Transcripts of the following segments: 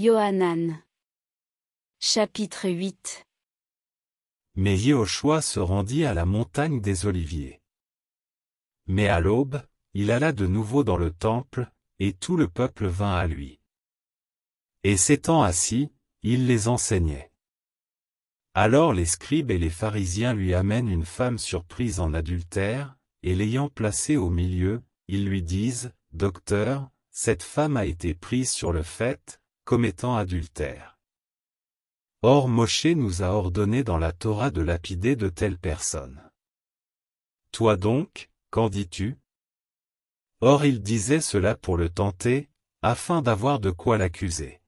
Yohanan. Chapitre 8 Mais Yehoshua se rendit à la montagne des Oliviers. Mais à l'aube, il alla de nouveau dans le temple, et tout le peuple vint à lui. Et s'étant assis, il les enseignait. Alors les scribes et les pharisiens lui amènent une femme surprise en adultère, et l'ayant placée au milieu, ils lui disent, Docteur, cette femme a été prise sur le fait, commettant adultère. Or Moshe nous a ordonné dans la Torah de lapider de telles personnes. Toi donc, qu'en dis-tu Or il disait cela pour le tenter, afin d'avoir de quoi l'accuser.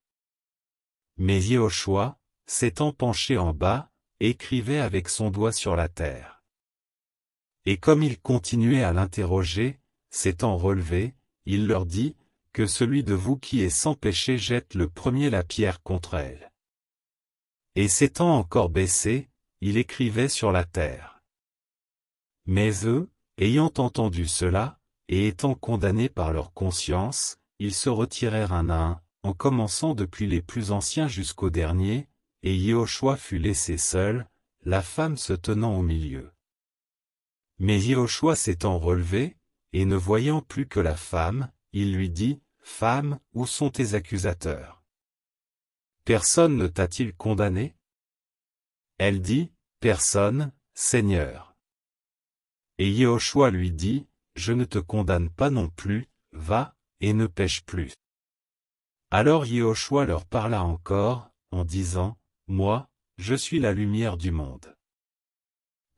Mais Yehoshua, s'étant penché en bas, écrivait avec son doigt sur la terre. Et comme il continuait à l'interroger, s'étant relevé, il leur dit, que celui de vous qui est sans péché jette le premier la pierre contre elle. Et s'étant encore baissé, il écrivait sur la terre. Mais eux, ayant entendu cela, et étant condamnés par leur conscience, ils se retirèrent un à un, en commençant depuis les plus anciens jusqu'au dernier, et Yehoshua fut laissé seul, la femme se tenant au milieu. Mais Yehoshua s'étant relevé, et ne voyant plus que la femme, il lui dit, Femme, où sont tes accusateurs Personne ne t'a-t-il condamné Elle dit, Personne, Seigneur. Et Yehoshua lui dit, Je ne te condamne pas non plus, va, et ne pêche plus. Alors Yehoshua leur parla encore, en disant, Moi, je suis la lumière du monde.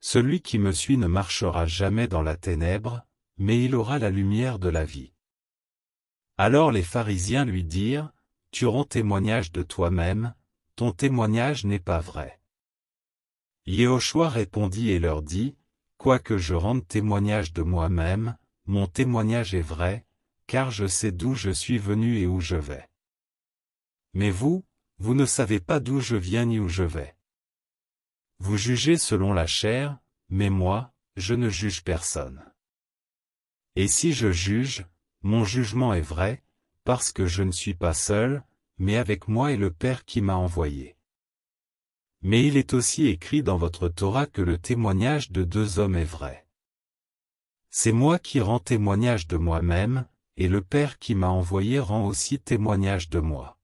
Celui qui me suit ne marchera jamais dans la ténèbre, mais il aura la lumière de la vie. Alors les pharisiens lui dirent, Tu rends témoignage de toi-même, ton témoignage n'est pas vrai. Yehoshua répondit et leur dit, Quoique je rende témoignage de moi-même, mon témoignage est vrai, car je sais d'où je suis venu et où je vais. Mais vous, vous ne savez pas d'où je viens ni où je vais. Vous jugez selon la chair, mais moi, je ne juge personne. Et si je juge, mon jugement est vrai, parce que je ne suis pas seul, mais avec moi est le Père qui m'a envoyé. Mais il est aussi écrit dans votre Torah que le témoignage de deux hommes est vrai. C'est moi qui rends témoignage de moi-même, et le Père qui m'a envoyé rend aussi témoignage de moi.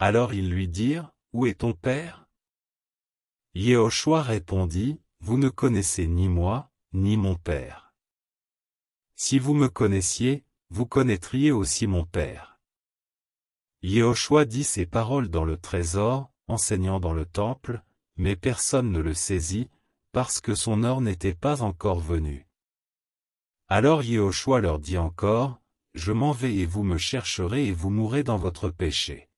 Alors ils lui dirent, Où est ton Père Yehoshua répondit, Vous ne connaissez ni moi, ni mon Père. Si vous me connaissiez, vous connaîtriez aussi mon Père. Yehoshua dit ces paroles dans le trésor, enseignant dans le temple, mais personne ne le saisit, parce que son or n'était pas encore venu. Alors Yehoshua leur dit encore, Je m'en vais et vous me chercherez et vous mourrez dans votre péché.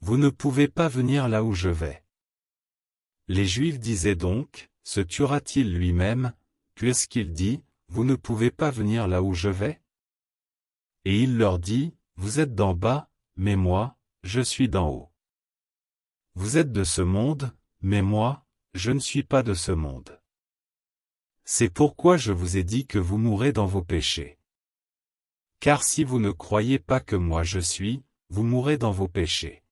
Vous ne pouvez pas venir là où je vais. Les Juifs disaient donc, Se tuera-t-il lui-même Qu'est-ce qu'il dit vous ne pouvez pas venir là où je vais Et il leur dit, Vous êtes d'en bas, mais moi, je suis d'en haut. Vous êtes de ce monde, mais moi, je ne suis pas de ce monde. C'est pourquoi je vous ai dit que vous mourrez dans vos péchés. Car si vous ne croyez pas que moi je suis, vous mourrez dans vos péchés.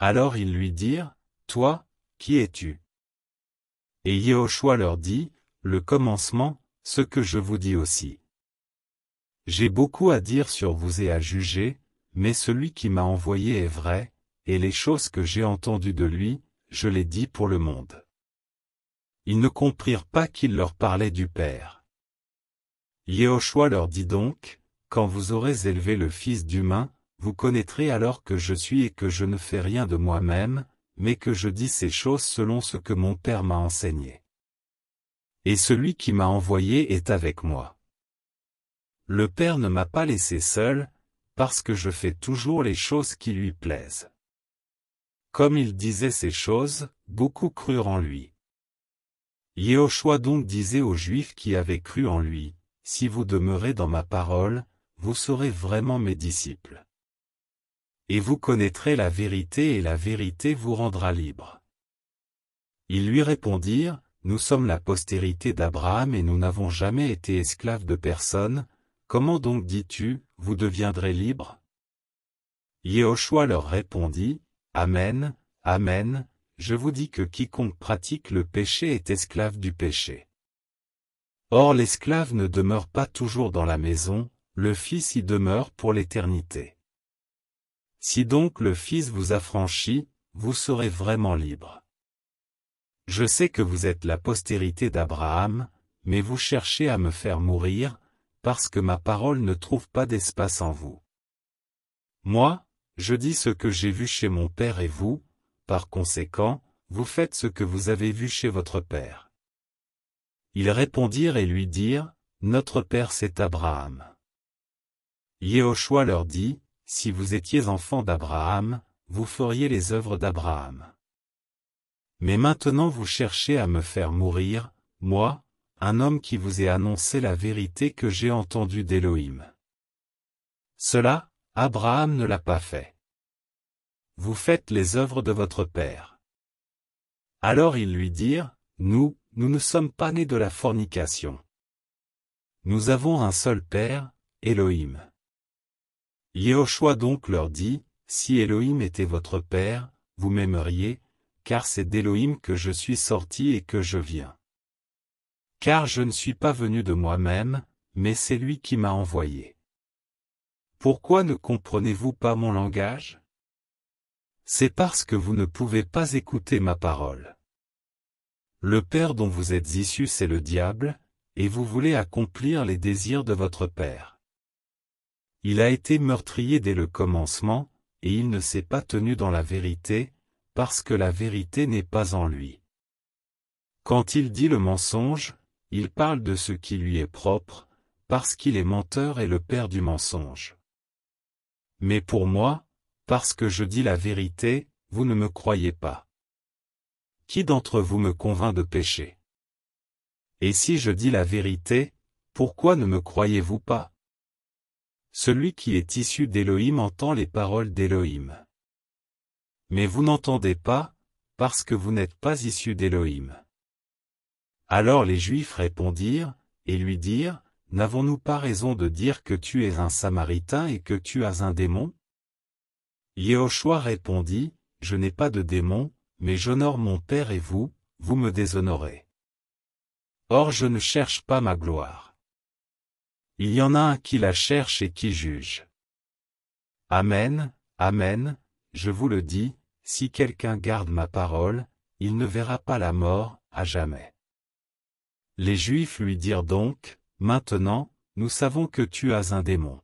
Alors ils lui dirent, Toi, qui es-tu Et Yehoshua leur dit, Le commencement, ce que je vous dis aussi. J'ai beaucoup à dire sur vous et à juger, mais celui qui m'a envoyé est vrai, et les choses que j'ai entendues de lui, je les dis pour le monde. Ils ne comprirent pas qu'il leur parlait du Père. Yehoshua leur dit donc, Quand vous aurez élevé le Fils d'humain, vous connaîtrez alors que je suis et que je ne fais rien de moi-même, mais que je dis ces choses selon ce que mon Père m'a enseigné et celui qui m'a envoyé est avec moi. Le Père ne m'a pas laissé seul, parce que je fais toujours les choses qui lui plaisent. Comme il disait ces choses, beaucoup crurent en lui. Yehoshua donc disait aux Juifs qui avaient cru en lui, Si vous demeurez dans ma parole, vous serez vraiment mes disciples. Et vous connaîtrez la vérité et la vérité vous rendra libre. Ils lui répondirent, nous sommes la postérité d'Abraham et nous n'avons jamais été esclaves de personne, comment donc dis-tu, vous deviendrez libres Yéhoshua leur répondit, Amen, Amen, je vous dis que quiconque pratique le péché est esclave du péché. Or l'esclave ne demeure pas toujours dans la maison, le Fils y demeure pour l'éternité. Si donc le Fils vous affranchit, vous serez vraiment libre. Je sais que vous êtes la postérité d'Abraham, mais vous cherchez à me faire mourir, parce que ma parole ne trouve pas d'espace en vous. Moi, je dis ce que j'ai vu chez mon père et vous, par conséquent, vous faites ce que vous avez vu chez votre père. Ils répondirent et lui dirent, Notre père c'est Abraham. Yehoshua leur dit, Si vous étiez enfant d'Abraham, vous feriez les œuvres d'Abraham. Mais maintenant vous cherchez à me faire mourir, moi, un homme qui vous ai annoncé la vérité que j'ai entendue d'Élohim. Cela, Abraham ne l'a pas fait. Vous faites les œuvres de votre Père. Alors ils lui dirent, Nous, nous ne sommes pas nés de la fornication. Nous avons un seul Père, Élohim. Yehoshua donc leur dit, Si Elohim était votre Père, vous m'aimeriez, car c'est d'Élohim que je suis sorti et que je viens. Car je ne suis pas venu de moi-même, mais c'est lui qui m'a envoyé. Pourquoi ne comprenez-vous pas mon langage C'est parce que vous ne pouvez pas écouter ma parole. Le Père dont vous êtes issu c'est le diable, et vous voulez accomplir les désirs de votre Père. Il a été meurtrier dès le commencement, et il ne s'est pas tenu dans la vérité, parce que la vérité n'est pas en lui. Quand il dit le mensonge, il parle de ce qui lui est propre, parce qu'il est menteur et le père du mensonge. Mais pour moi, parce que je dis la vérité, vous ne me croyez pas. Qui d'entre vous me convainc de pécher Et si je dis la vérité, pourquoi ne me croyez-vous pas Celui qui est issu d'Élohim entend les paroles d'Élohim. Mais vous n'entendez pas, parce que vous n'êtes pas issus d'Élohim. Alors les Juifs répondirent, et lui dirent, N'avons-nous pas raison de dire que tu es un Samaritain et que tu as un démon Yehoshua répondit, Je n'ai pas de démon, mais j'honore mon Père et vous, vous me déshonorez. Or je ne cherche pas ma gloire. Il y en a un qui la cherche et qui juge. Amen, Amen, je vous le dis, si quelqu'un garde ma parole, il ne verra pas la mort, à jamais. Les Juifs lui dirent donc, Maintenant, nous savons que tu as un démon.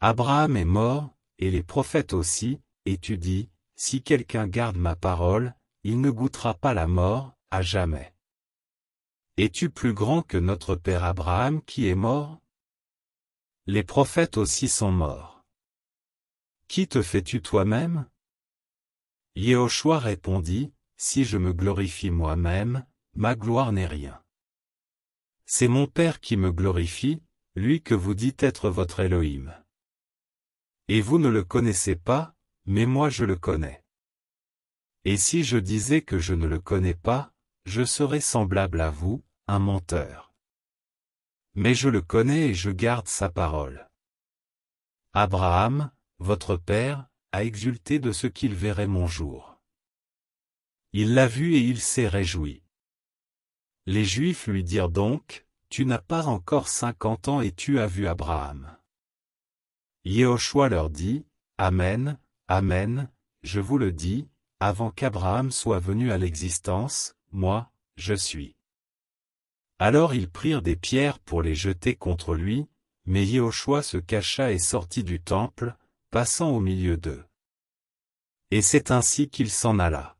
Abraham est mort, et les prophètes aussi, et tu dis, Si quelqu'un garde ma parole, il ne goûtera pas la mort, à jamais. Es-tu plus grand que notre père Abraham qui est mort Les prophètes aussi sont morts. Qui te fais-tu toi-même Yehoshua répondit, Si je me glorifie moi-même, ma gloire n'est rien. C'est mon Père qui me glorifie, lui que vous dites être votre Elohim. Et vous ne le connaissez pas, mais moi je le connais. Et si je disais que je ne le connais pas, je serais semblable à vous, un menteur. Mais je le connais et je garde sa parole. Abraham, votre Père, a exulté de ce qu'il verrait mon jour. Il l'a vu et il s'est réjoui. Les Juifs lui dirent donc, Tu n'as pas encore cinquante ans et tu as vu Abraham. Yehoshua leur dit, Amen, Amen, je vous le dis, avant qu'Abraham soit venu à l'existence, moi, je suis. Alors ils prirent des pierres pour les jeter contre lui, mais Yehoshua se cacha et sortit du temple, passant au milieu d'eux. Et c'est ainsi qu'il s'en alla.